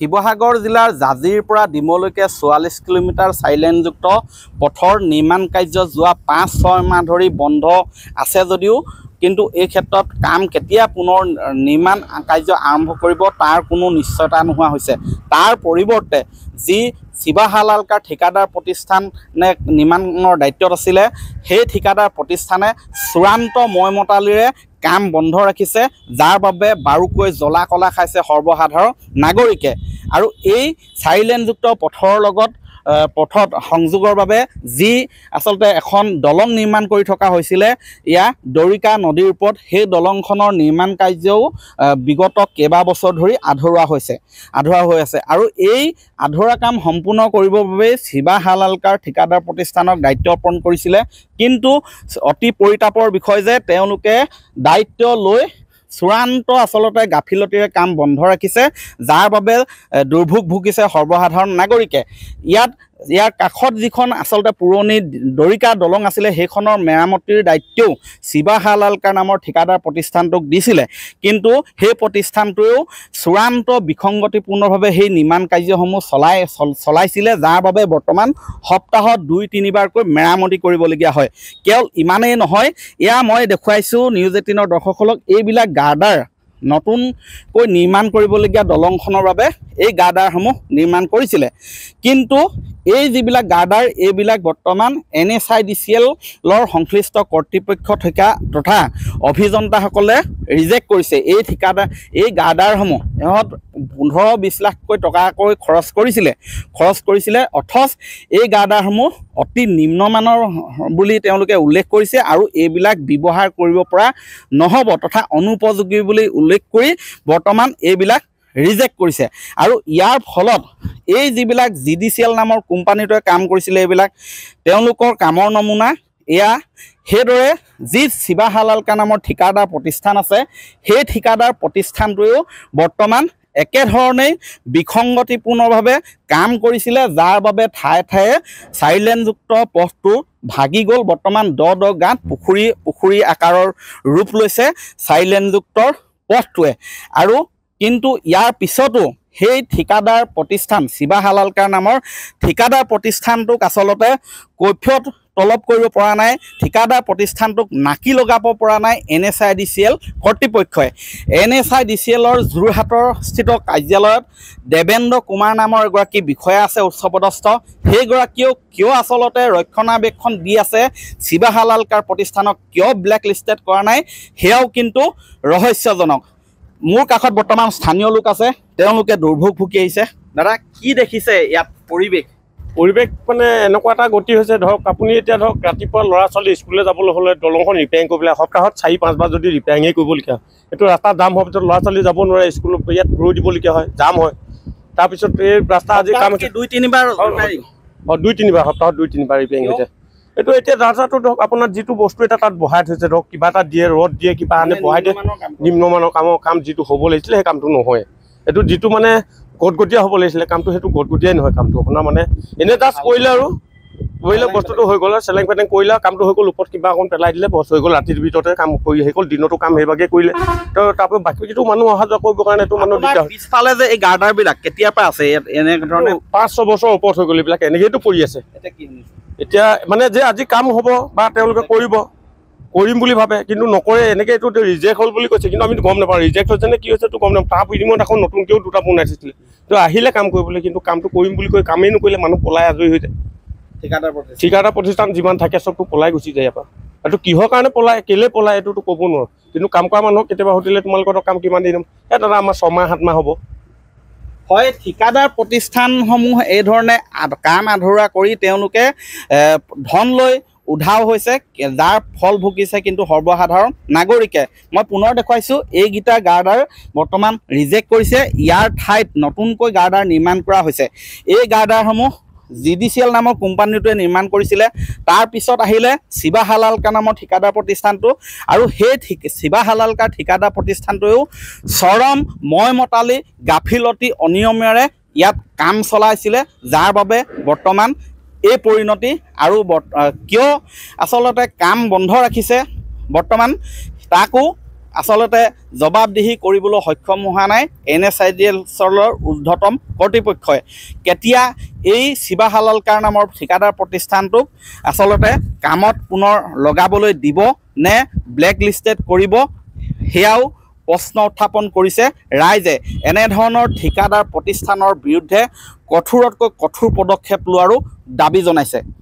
শিৱসাগৰ জিলাৰ জাজিৰ পৰা ডিমলৈকে চৌৰাল্লিছ কিলোমিটাৰ চাৰিলেনযুক্ত পথৰ নিৰ্মাণ কাৰ্য যোৱা পাঁচ ছয় মাহ ধৰি বন্ধ আছে যদিও কিন্তু এই ক্ষেত্ৰত কাম কেতিয়া পুনৰ নিৰ্মাণ কাৰ্য আৰম্ভ কৰিব তাৰ কোনো নিশ্চয়তা নোহোৱা হৈছে তাৰ পৰিৱৰ্তে যি শিৱাহালালকাৰ ঠিকাদাৰ প্ৰতিষ্ঠানে নিৰ্মাণৰ দায়িত্বত আছিলে সেই ঠিকাদাৰ প্ৰতিষ্ঠানে চূড়ান্ত মতালিৰে কাম বন্ধ ৰাখিছে যাৰ বাবে বাৰুকৈ জ্বলা কলা খাইছে সৰ্বসাধাৰণ নাগৰিকে আৰু এই চাৰি লেনযুক্ত পথৰ লগত পথত সংযোগৰ বাবে যি আচলতে এখন দলং নিৰ্মাণ কৰি থকা হৈছিলে ইয়াৰ দৰিকা নদীৰ ওপৰত সেই দলংখনৰ নিৰ্মাণ কাৰ্যও বিগত কেইবাবছৰ ধৰি আধৰুৱা হৈছে আধৰুৱা হৈ আছে আৰু এই আধৰুৱা কাম সম্পূৰ্ণ কৰিবৰ বাবে শিৱা হালালকাৰ ঠিকাদাৰ প্ৰতিষ্ঠানক দায়িত্ব অৰ্পণ কৰিছিলে কিন্তু অতি পৰিতাপৰ বিষয় যে তেওঁলোকে দায়িত্ব লৈ চূড়ান্ত আচলতে গাফিলতিৰে কাম বন্ধ ৰাখিছে যাৰ বাবে দুৰ্ভোগ ভুগিছে সৰ্বসাধাৰণ নাগৰিকে ইয়াত ইয়াৰ কাষত যিখন আচলতে পুৰণি দৰিকা দলং আছিলে সেইখনৰ মেৰামতিৰ দায়িত্বও শিৱা হালালকাৰ নামৰ ঠিকাদাৰ প্ৰতিষ্ঠানটোক দিছিলে কিন্তু সেই প্ৰতিষ্ঠানটোৱেও চূড়ান্ত বিসংগতিপূৰ্ণভাৱে সেই নিৰ্মাণ কাৰ্যসমূহ চলাই চলাইছিলে যাৰ বাবে বৰ্তমান সপ্তাহত দুই তিনিবাৰকৈ মেৰামতি কৰিবলগীয়া হয় কেৱল ইমানেই নহয় এয়া মই দেখুৱাইছোঁ নিউজ এইটিনৰ দৰ্শকসকলক এইবিলাক গাৰ্ডাৰ নতুনকৈ নিৰ্মাণ কৰিবলগীয়া দলংখনৰ বাবে এই গাৰ্ডাৰসমূহ নিৰ্মাণ কৰিছিলে কিন্তু এই যিবিলাক গাৰ্ডাৰ এইবিলাক বৰ্তমান N S I D C এলৰ সংশ্লিষ্ট কৰ্তৃপক্ষ থকা তথা অভিযন্তাসকলে ৰিজেক্ট কৰিছে এই ঠিকাদাৰ এই গাৰ্ডাৰসমূহ ইহঁত পোন্ধৰ বিছ লাখকৈ টকাকৈ খৰচ কৰিছিলে খৰচ কৰিছিলে অথচ এই গাৰ্ডাৰসমূহ অতি নিম্নমানৰ বুলি তেওঁলোকে উল্লেখ কৰিছে আৰু এইবিলাক ব্যৱহাৰ কৰিব পৰা নহ'ব তথা অনুপযোগী বুলি উল্লেখ কৰি বৰ্তমান এইবিলাক ৰিজেক্ট কৰিছে আৰু ইয়াৰ ফলত এই যিবিলাক জিডিচিয়েল নামৰ কোম্পানীটোৱে কাম কৰিছিলে এইবিলাক তেওঁলোকৰ কামৰ নমুনা এয়া সেইদৰে যি শিৱা হালালকা নামৰ ঠিকাদাৰ প্ৰতিষ্ঠান আছে সেই ঠিকাদাৰ প্ৰতিষ্ঠানটোৱেও বৰ্তমান একেধৰণেই বিসংগতিপূৰ্ণভাৱে কাম কৰিছিলে যাৰ বাবে ঠায়ে ঠায়ে চাৰিলেনযুক্ত পথটো ভাগি গ'ল বৰ্তমান দহ দহ গাঁত পুখুৰী পুখুৰী আকাৰৰ ৰূপ লৈছে চাৰিলেনযুক্তৰ পথটোৱে আৰু কিন্তু ইয়াৰ পিছতো সেই ঠিকাদাৰ প্ৰতিষ্ঠান শিৱা হালালকাৰ নামৰ ঠিকাদাৰ প্ৰতিষ্ঠানটোক আচলতে কৈফিয়ত তলব কৰিব পৰা নাই ঠিকাদাৰ প্ৰতিষ্ঠানটোক নাকি লগাব পৰা নাই N S I D C L কৰ্তৃপক্ষই N S I D C এলৰ যোৰহাটৰ স্থিত কাৰ্যালয়ত দেৱেন্দ্ৰ কুমাৰ নামৰ এগৰাকী বিষয়া আছে উচ্চপদস্থ সেইগৰাকীয়েও কিয় আচলতে ৰক্ষণাবেক্ষণ দি আছে শিৱা হালালকাৰ প্ৰতিষ্ঠানক কিয় ব্লেক লিষ্টেড কৰা নাই সেয়াও কিন্তু ৰহস্যজনক মোৰ কাষত বৰ্তমান স্থানীয় লোক আছে তেওঁলোকে দুৰ্ভোগ ভুগি আহিছে দাদা কি দেখিছে ইয়াত পৰিৱেশ পৰিৱেশ মানে এনেকুৱা এটা গতি হৈছে ধৰক আপুনি এতিয়া ধৰক ৰাতিপুৱা ল'ৰা ছোৱালী স্কুললৈ যাবলৈ হ'লে দলংখন ৰিপেয়াৰিং কৰিব লাগে সপ্তাহত চাৰি পাঁচবাৰ যদি ৰিপেয়াৰিঙেই কৰিবলগীয়া হয় এইটো ৰাস্তা জাম হোৱাৰ পিছত ল'ৰা ছোৱালী যাব নোৱাৰে স্কুল ইয়াত ৰৈ দিবলগীয়া হয় জাম হয় তাৰপিছত এই ৰাস্তা আজি কাম দুই তিনিবাৰ দুই তিনিবাৰ সপ্তাহত দুই তিনিবাৰ ৰিপেয়াৰিং হৈছে এইটো এতিয়া ৰাজাটো ধৰক আপোনাৰ যিটো বস্তু এটা তাত বহাই থৈছে ধৰক কিবা এটা দিয়ে ৰদ দিয়ে কিবা আনে বহাই দিয়ে নিম্নমানৰ কামৰ কাম যিটো হ'ব লাগিছিলে সেই কামটো নহয় এইটো যিটো মানে গদগদীয়া হ'ব লাগিছিলে কামটো সেইটো গদগতীয়াই নহয় কামটো আপোনাৰ মানে এনেই জাষ্ট কৰিলে আৰু বুঝলে বস্তুটো হৈ গ'ল আৰু চেলেং পেলেং কৰিলে কামটো হৈ গ'ল ওপৰত কিবা অকণ পেলাই দিলে বছ হৈ গ'ল ৰাতিৰ ভিতৰতে কাম কৰি হেৰি কল দিনতো কাম সেইভাগে কৰিলে তো তাৰপৰা যিটো মানুহ অহা যোৱা কৰিবৰ কাৰণে এইটো মানুহ পিছফালে যে এই গাৰ্ডাৰবিলাক কেতিয়াৰ পৰা আছে এনে পাঁচ ছবছৰ ওপৰত হৈ গ'ল এইবিলাক এনেকেইতো পৰি আছে এতিয়া মানে যে আজি কাম হ'ব বা তেওঁলোকে কৰিব কৰিম বুলি ভাবে কিন্তু নকৰে এনেকে এইটো ৰিজেক্ট হ'ল বুলি কৈছে কিন্তু আমি গম নাপাওঁ ৰিজেক্ট হৈছে নে কি হৈছে গম নাপাওঁ তাৰ বিনিময়ত আকৌ নতুনকেও দুটা বনাই থৈছিলে তো আহিলে কাম কৰিবলৈ কিন্তু কামটো কৰিম বুলি কৈ কামেই নকৰিলে মানুহ পলাই আজৰি হৈ যায় ঠিকাদাৰ প্ৰতিষ্ঠান যিমান থাকে চবটো পলাই গুচি যায় ইয়াৰ পৰা এইটো কিহৰ কাৰণে পলাই কেলে পলাই এইটোতো ক'ব নোৱাৰো কিন্তু কাম কৰা মানুহক কেতিয়াবা সুধিলে তোমালোকৰ কাম কিমান দিন এই দাদা আমাৰ ছমাহ সাতমাহ হ'ব হয় ঠিকাদাৰ প্ৰতিষ্ঠানসমূহ এইধৰণে কাম আধৰুৱা কৰি তেওঁলোকে ধন লৈ উধাও হৈছে যাৰ ফল ভুগিছে কিন্তু সৰ্বসাধাৰণ নাগৰিকে মই পুনৰ দেখুৱাইছোঁ এইকেইটা গাৰ্ডাৰ বৰ্তমান ৰিজেক্ট কৰিছে ইয়াৰ ঠাইত নতুনকৈ গাৰ্ডাৰ নিৰ্মাণ কৰা হৈছে এই গাৰ্ডাৰসমূহ জি ডি চি এল নামৰ কোম্পানীটোৱে নিৰ্মাণ কৰিছিলে তাৰপিছত আহিলে শিৱা হালালকা নামৰ ঠিকাদাৰ প্ৰতিষ্ঠানটো আৰু সেই শিৱা হালালকাৰ ঠিকাদাৰ প্ৰতিষ্ঠানটোৱেও চৰম মই মতালি গাফিলতি অনিয়মেৰে ইয়াত কাম চলাইছিলে যাৰ বাবে বৰ্তমান এই পৰিণতি আৰু কিয় আচলতে কাম বন্ধ ৰাখিছে বৰ্তমান তাকো আচলতে জবাবদিহি কৰিবলৈ সক্ষম হোৱা নাই এন এছ আই ডি এলৰ ঊৰ্ধতম কৰ্তৃপক্ষই কেতিয়া এই শিৱা হালালকাৰ নামৰ ঠিকাদাৰ প্ৰতিষ্ঠানটোক আচলতে কামত পুনৰ লগাবলৈ দিব নে ব্লেক লিষ্টেড কৰিব সেয়াও প্ৰশ্ন উত্থাপন কৰিছে ৰাইজে এনেধৰণৰ ঠিকাদাৰ প্ৰতিষ্ঠানৰ বিৰুদ্ধে কঠোৰতকৈ কঠোৰ পদক্ষেপ লোৱাৰো দাবী জনাইছে